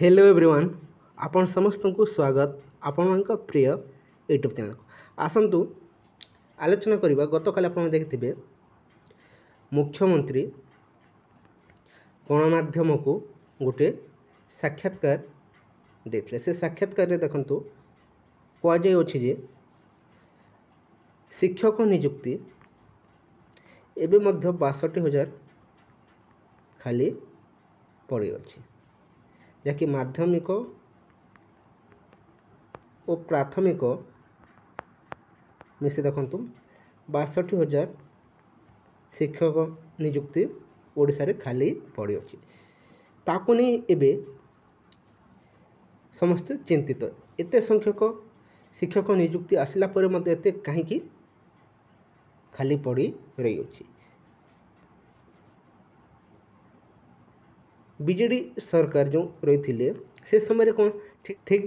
hello everyone ଆପଣ ସମସ୍ତଙ୍କୁ ସ୍ୱାଗତ ଆପଣମାନଙ୍କ ପ୍ରିୟ ୟୁଟ୍ୟୁବ୍ ଚ୍ୟାନେଲ୍କୁ ଆସନ୍ତୁ ଆଲୋଚନା କରିବା ଗତକାଲି ଆପଣ ଦେଖିଥିବେ ମୁଖ୍ୟମନ୍ତ୍ରୀ ଗଣମାଧ୍ୟମକୁ ଗୋଟିଏ ସାକ୍ଷାତକାର ଦେଇଥିଲେ ସେ ସାକ୍ଷାତକାରରେ ଦେଖନ୍ତୁ କୁହାଯାଇଅଛି ଯେ ଶିକ୍ଷକ ନିଯୁକ୍ତି ଏବେ ମଧ୍ୟ ବାଷଠି ହଜାର ଖାଲି ପଡ଼ିଅଛି ଯାହାକି ମାଧ୍ୟମିକ ଓ ପ୍ରାଥମିକ ମିଶି ଦେଖନ୍ତୁ ବାଷଠି ହଜାର ଶିକ୍ଷକ ନିଯୁକ୍ତି ଓଡ଼ିଶାରେ ଖାଲି ପଡ଼ିଅଛି ତାକୁ ନେଇ ଏବେ ସମସ୍ତେ ଚିନ୍ତିତ ଏତେ ସଂଖ୍ୟକ ଶିକ୍ଷକ ନିଯୁକ୍ତି ଆସିଲା ପରେ ମଧ୍ୟ ଏତେ କାହିଁକି ଖାଲି ପଡ଼ି ରହିଅଛି ବିଜେଡ଼ି ସରକାର ଯେଉଁ ରହିଥିଲେ ସେ ସମୟରେ କ'ଣ ଠିକ୍ ଠିକ୍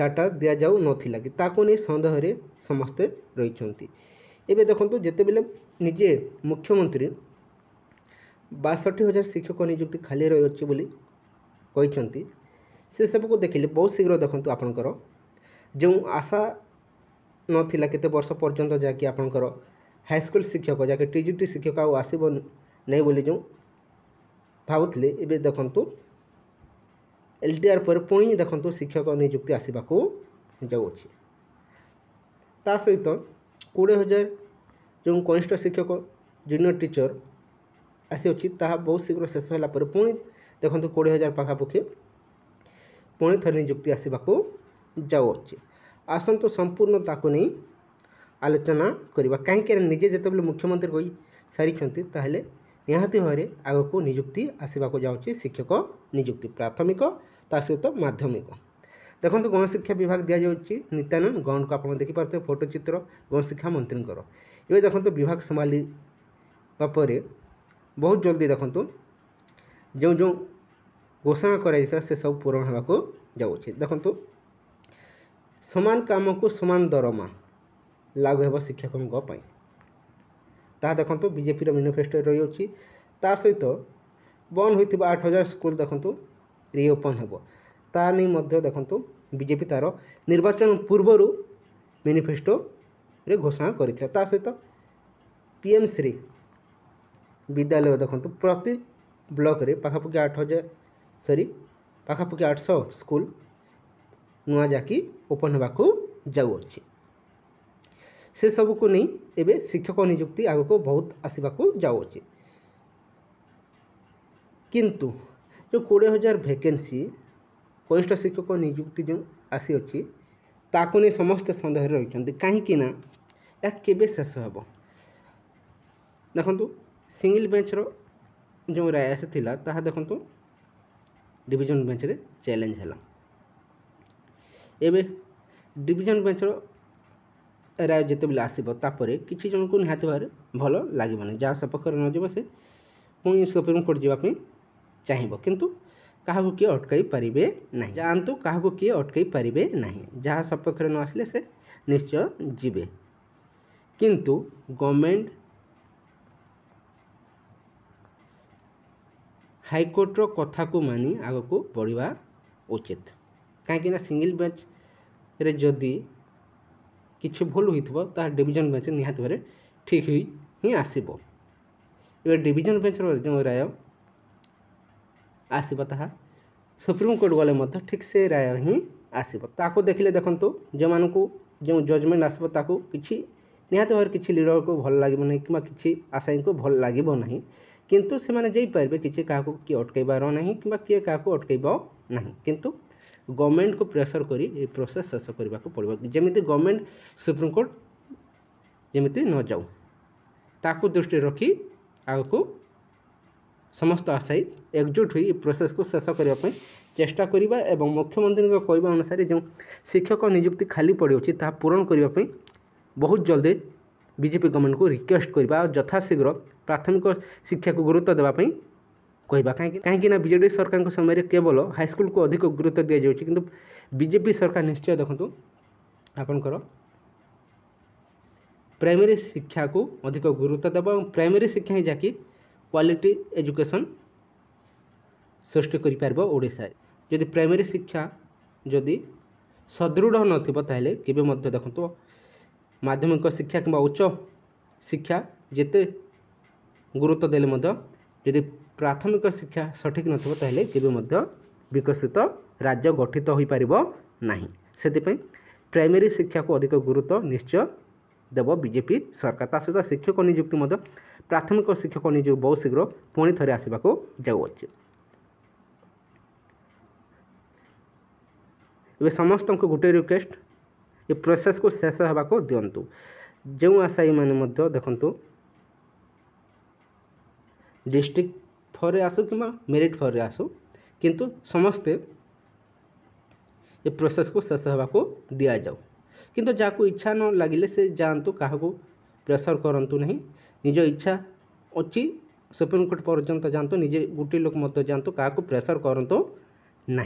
ଡାଟା ଦିଆଯାଉନଥିଲା କି ତାକୁ ନେଇ ସନ୍ଦେହରେ ସମସ୍ତେ ରହିଛନ୍ତି ଏବେ ଦେଖନ୍ତୁ ଯେତେବେଳେ ନିଜେ ମୁଖ୍ୟମନ୍ତ୍ରୀ ବାଷଠି ହଜାର ଶିକ୍ଷକ ନିଯୁକ୍ତି ଖାଲି ରହିଅଛି ବୋଲି କହିଛନ୍ତି ସେସବୁକୁ ଦେଖିଲେ ବହୁତ ଶୀଘ୍ର ଦେଖନ୍ତୁ ଆପଣଙ୍କର ଯେଉଁ ଆଶା ନଥିଲା କେତେ ବର୍ଷ ପର୍ଯ୍ୟନ୍ତ ଯାହାକି ଆପଣଙ୍କର ହାଇସ୍କୁଲ ଶିକ୍ଷକ ଯାହାକି ଟି ଜି ଟି ଶିକ୍ଷକ ଆଉ ଆସିବ ନାହିଁ ବୋଲି ଯେଉଁ ଭାବୁଥିଲେ ଏବେ ଦେଖନ୍ତୁ ଏଲ୍ ଟି ଆର୍ ପରେ ପୁଣି ଦେଖନ୍ତୁ ଶିକ୍ଷକ ନିଯୁକ୍ତି ଆସିବାକୁ ଯାଉଛି ତା ସହିତ କୋଡ଼ିଏ ହଜାର ଯେଉଁ କନିଷ୍ଠ ଶିକ୍ଷକ ଜୁନିୟର ଟିଚର ଆସିଅଛି ତାହା ବହୁତ ଶୀଘ୍ର ଶେଷ ହେଲା ପରେ ପୁଣି ଦେଖନ୍ତୁ କୋଡ଼ିଏ ହଜାର ପାଖାପାଖି ପୁଣି ଥରେ ନିଯୁକ୍ତି ଆସିବାକୁ ଯାଉଅଛି ଆସନ୍ତୁ ସମ୍ପୂର୍ଣ୍ଣ ତାକୁ ନେଇ ଆଲୋଚନା କରିବା କାହିଁକି ନିଜେ ଯେତେବେଳେ ମୁଖ୍ୟମନ୍ତ୍ରୀ ହୋଇ ସାରିଛନ୍ତି ତାହେଲେ ନିହାତି ଭାବରେ ଆଗକୁ ନିଯୁକ୍ତି ଆସିବାକୁ ଯାଉଛି ଶିକ୍ଷକ ନିଯୁକ୍ତି ପ୍ରାଥମିକ ତା ସହିତ ମାଧ୍ୟମିକ ଦେଖନ୍ତୁ ଗଣଶିକ୍ଷା ବିଭାଗ ଦିଆଯାଉଛି ନିତ୍ୟାନନ୍ଦ ଗଣକୁ ଆପଣ ଦେଖିପାରୁଥିବେ ଫଟୋ ଚିତ୍ର ଗଣଶିକ୍ଷା ମନ୍ତ୍ରୀଙ୍କର ଏବେ ଦେଖନ୍ତୁ ବିଭାଗ ସମ୍ଭାଳିବା ପରେ ବହୁତ ଜଲ୍ଦି ଦେଖନ୍ତୁ ଯେଉଁ ଯେଉଁ ଘୋଷଣା କରାଯାଇଥିଲା ସେସବୁ ପୂରଣ ହେବାକୁ ଯାଉଛି ଦେଖନ୍ତୁ ସମାନ କାମକୁ ସମାନ ଦରମା ଲାଗୁ ହେବ ଶିକ୍ଷକଙ୍କ ପାଇଁ ତାହା ଦେଖନ୍ତୁ ବିଜେପିର ମ୍ୟାନିଫେଷ୍ଟୋରେ ରହିଅଛି ତା ସହିତ ବନ୍ଦ ହୋଇଥିବା ଆଠ ହଜାର ସ୍କୁଲ ଦେଖନ୍ତୁ ରିଓପନ୍ ହେବ ତା ନେଇ ମଧ୍ୟ ଦେଖନ୍ତୁ ବିଜେପି ତା'ର ନିର୍ବାଚନ ପୂର୍ବରୁ ମ୍ୟାନିଫେଷ୍ଟୋରେ ଘୋଷଣା କରିଥିଲା ତା ସହିତ ପି ଏମ୍ ଶ୍ରୀ ବିଦ୍ୟାଳୟ ଦେଖନ୍ତୁ ପ୍ରତି ବ୍ଲକରେ ପାଖାପାଖି ଆଠ ହଜାର ସରି ପାଖାପାଖି ଆଠଶହ ସ୍କୁଲ ନୂଆ ଯାକି ଓପନ୍ ହେବାକୁ ଯାଉଅଛି ସେସବୁକୁ ନେଇ ଏବେ ଶିକ୍ଷକ ନିଯୁକ୍ତି ଆଗକୁ ବହୁତ ଆସିବାକୁ ଯାଉଅଛି କିନ୍ତୁ ଯେଉଁ କୋଡ଼ିଏ ହଜାର ଭେକେନ୍ସି କନିଷ୍ଠ ଶିକ୍ଷକ ନିଯୁକ୍ତି ଯେଉଁ ଆସିଅଛି ତାକୁ ନେଇ ସମସ୍ତେ ସନ୍ଦେହରେ ରହିଛନ୍ତି କାହିଁକିନା ଏହା କେବେ ଶେଷ ହେବ ଦେଖନ୍ତୁ ସିଙ୍ଗିଲ୍ ବେଞ୍ଚର ଯେଉଁ ରାୟ ଆସିଥିଲା ତାହା ଦେଖନ୍ତୁ ଡିଭିଜନ୍ ବେଞ୍ଚରେ ଚ୍ୟାଲେଞ୍ଜ ହେଲା ଏବେ ଡିଭିଜନ୍ ବେଞ୍ଚର ରାୟ ଯେତେବେଳେ ଆସିବ ତାପରେ କିଛି ଜଣଙ୍କୁ ନିହାତି ଭାବରେ ଭଲ ଲାଗିବନି ଯାହା ସପକ୍ଷରେ ନଯିବ ସେ ପୁଣି ସୁପ୍ରିମକୋର୍ଟ ଯିବା ପାଇଁ ଚାହିଁବ କିନ୍ତୁ କାହାକୁ କିଏ ଅଟକାଇ ପାରିବେ ନାହିଁ ଯାଆନ୍ତୁ କାହାକୁ କିଏ ଅଟକାଇ ପାରିବେ ନାହିଁ ଯାହା ସପକ୍ଷରେ ନ ଆସିଲେ ସେ ନିଶ୍ଚୟ ଯିବେ କିନ୍ତୁ ଗଭର୍ଣ୍ଣମେଣ୍ଟ ହାଇକୋର୍ଟର କଥାକୁ ମାନି ଆଗକୁ ବଢ଼ିବା ଉଚିତ କାହିଁକିନା ସିଙ୍ଗିଲ୍ ବେଞ୍ଚରେ ଯଦି किसी भूल होविजन बेच निहत भाव ठीक ही आसब डिजन बेच रो राय आसबा सुप्रीमकोर्ट गले ठीक से राय ही आसबाक देखिले देखो जो मानक जो जजमेंट आसबा कि निहत भाव किसी लिडर को भल लगे ना कि किसी को भल लगे ना कि से किसी क्या अटकबार ना कि किए क्या ना कितना ଗଭର୍ଣ୍ଣମେଣ୍ଟକୁ ପ୍ରେସର କରି ଏ ପ୍ରୋସେସ୍ ଶେଷ କରିବାକୁ ପଡ଼ିବ ଯେମିତି ଗଭର୍ଣ୍ଣମେଣ୍ଟ ସୁପ୍ରିମକୋର୍ଟ ଯେମିତି ନ ଯାଉ ତାକୁ ଦୃଷ୍ଟିରେ ରଖି ଆଗକୁ ସମସ୍ତ ଆଶାୟୀ ଏକଜୁଟ ହୋଇ ଏ ପ୍ରୋସେସ୍କୁ ଶେଷ କରିବା ପାଇଁ ଚେଷ୍ଟା କରିବା ଏବଂ ମୁଖ୍ୟମନ୍ତ୍ରୀଙ୍କ କହିବା ଅନୁସାରେ ଯେଉଁ ଶିକ୍ଷକ ନିଯୁକ୍ତି ଖାଲି ପଡ଼ିଅଛି ତାହା ପୂରଣ କରିବା ପାଇଁ ବହୁତ ଜଲ୍ଦି ବିଜେପି ଗଭର୍ଣ୍ଣମେଣ୍ଟକୁ ରିକ୍ୱେଷ୍ଟ କରିବା ଆଉ ଯଥାଶୀଘ୍ର ପ୍ରାଥମିକ ଶିକ୍ଷାକୁ ଗୁରୁତ୍ୱ ଦେବା ପାଇଁ କହିବା କାହିଁକି କାହିଁକିନା ବିଜେଡ଼ି ସରକାରଙ୍କ ସମୟରେ କେବଳ ହାଇସ୍କୁଲକୁ ଅଧିକ ଗୁରୁତ୍ୱ ଦିଆଯାଉଛି କିନ୍ତୁ ବିଜେପି ସରକାର ନିଶ୍ଚୟ ଦେଖନ୍ତୁ ଆପଣଙ୍କର ପ୍ରାଇମେରୀ ଶିକ୍ଷାକୁ ଅଧିକ ଗୁରୁତ୍ୱ ଦେବ ଏବଂ ପ୍ରାଇମେରୀ ଶିକ୍ଷା ହିଁ ଯାହାକି କ୍ୱାଲିଟି ଏଜୁକେସନ୍ ସୃଷ୍ଟି କରିପାରିବ ଓଡ଼ିଶାରେ ଯଦି ପ୍ରାଇମେରୀ ଶିକ୍ଷା ଯଦି ସଦୃଢ଼ ନଥିବ ତାହେଲେ କେବେ ମଧ୍ୟ ଦେଖନ୍ତୁ ମାଧ୍ୟମିକ ଶିକ୍ଷା କିମ୍ବା ଉଚ୍ଚ ଶିକ୍ଷା ଯେତେ ଗୁରୁତ୍ୱ ଦେଲେ ମଧ୍ୟ ଯଦି ପ୍ରାଥମିକ ଶିକ୍ଷା ସଠିକ୍ ନଥିବ ତାହେଲେ କେବେ ମଧ୍ୟ ବିକଶିତ ରାଜ୍ୟ ଗଠିତ ହୋଇପାରିବ ନାହିଁ ସେଥିପାଇଁ ପ୍ରାଇମେରୀ ଶିକ୍ଷାକୁ ଅଧିକ ଗୁରୁତ୍ୱ ନିଶ୍ଚୟ ଦେବ ବିଜେପି ସରକାର ତା ସହିତ ଶିକ୍ଷକ ନିଯୁକ୍ତି ମଧ୍ୟ ପ୍ରାଥମିକ ଶିକ୍ଷକ ନିଯୁକ୍ତି ବହୁତ ଶୀଘ୍ର ପୁଣି ଥରେ ଆସିବାକୁ ଯାଉଅଛି ଏବେ ସମସ୍ତଙ୍କୁ ଗୋଟେ ରିକ୍ୱେଷ୍ଟ ଏ ପ୍ରୋସେସ୍କୁ ଶେଷ ହେବାକୁ ଦିଅନ୍ତୁ ଯେଉଁ ଆଶାୟୀମାନେ ମଧ୍ୟ ଦେଖନ୍ତୁ ଡିଷ୍ଟ୍ରିକ୍ଟ फर्रे आसू कि मेरीट फर्रे आसू किंतु समस्ते ये प्रोसेस को शेष होगा दि जाऊ कि इच्छा न लगे से जातु क्या प्रेसर करूँ ना निज इच्छा अच्छी सुप्रीमकोर्ट पर्यटन जातु निजे गोटे लोक मत जातु क्या प्रेसर करूँ ना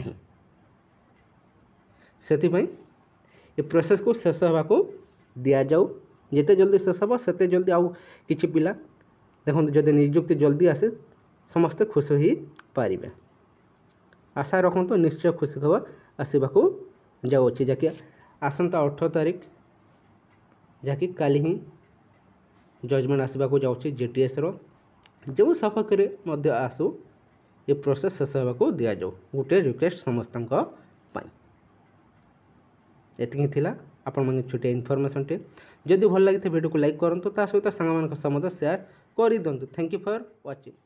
से प्रोसेस को शेष होगा दि जाऊ जिते जल्दी शेष हे से जल्दी आ कि पा देखते जदि निजुक्ति जल्दी आसे समस्ते खुश ही पारे आशा रखत निश्चय खुशी खबर आसवाक जाऊँ आसंता अठर तारीख जाकि काली ही जजमेंट आसवाक जे टी एस रो सपक्ष आसू ये प्रोसेस शेष होगा दि जाऊ गोटे रिक्वेस्ट समस्त ये आपण मैं छोटे इनफर्मेसन टे जदि भल लगे भिडियो को लाइक करूँ तो सहित सांग सेयार कर दिंतु थैंक यू फर व्वाचिंग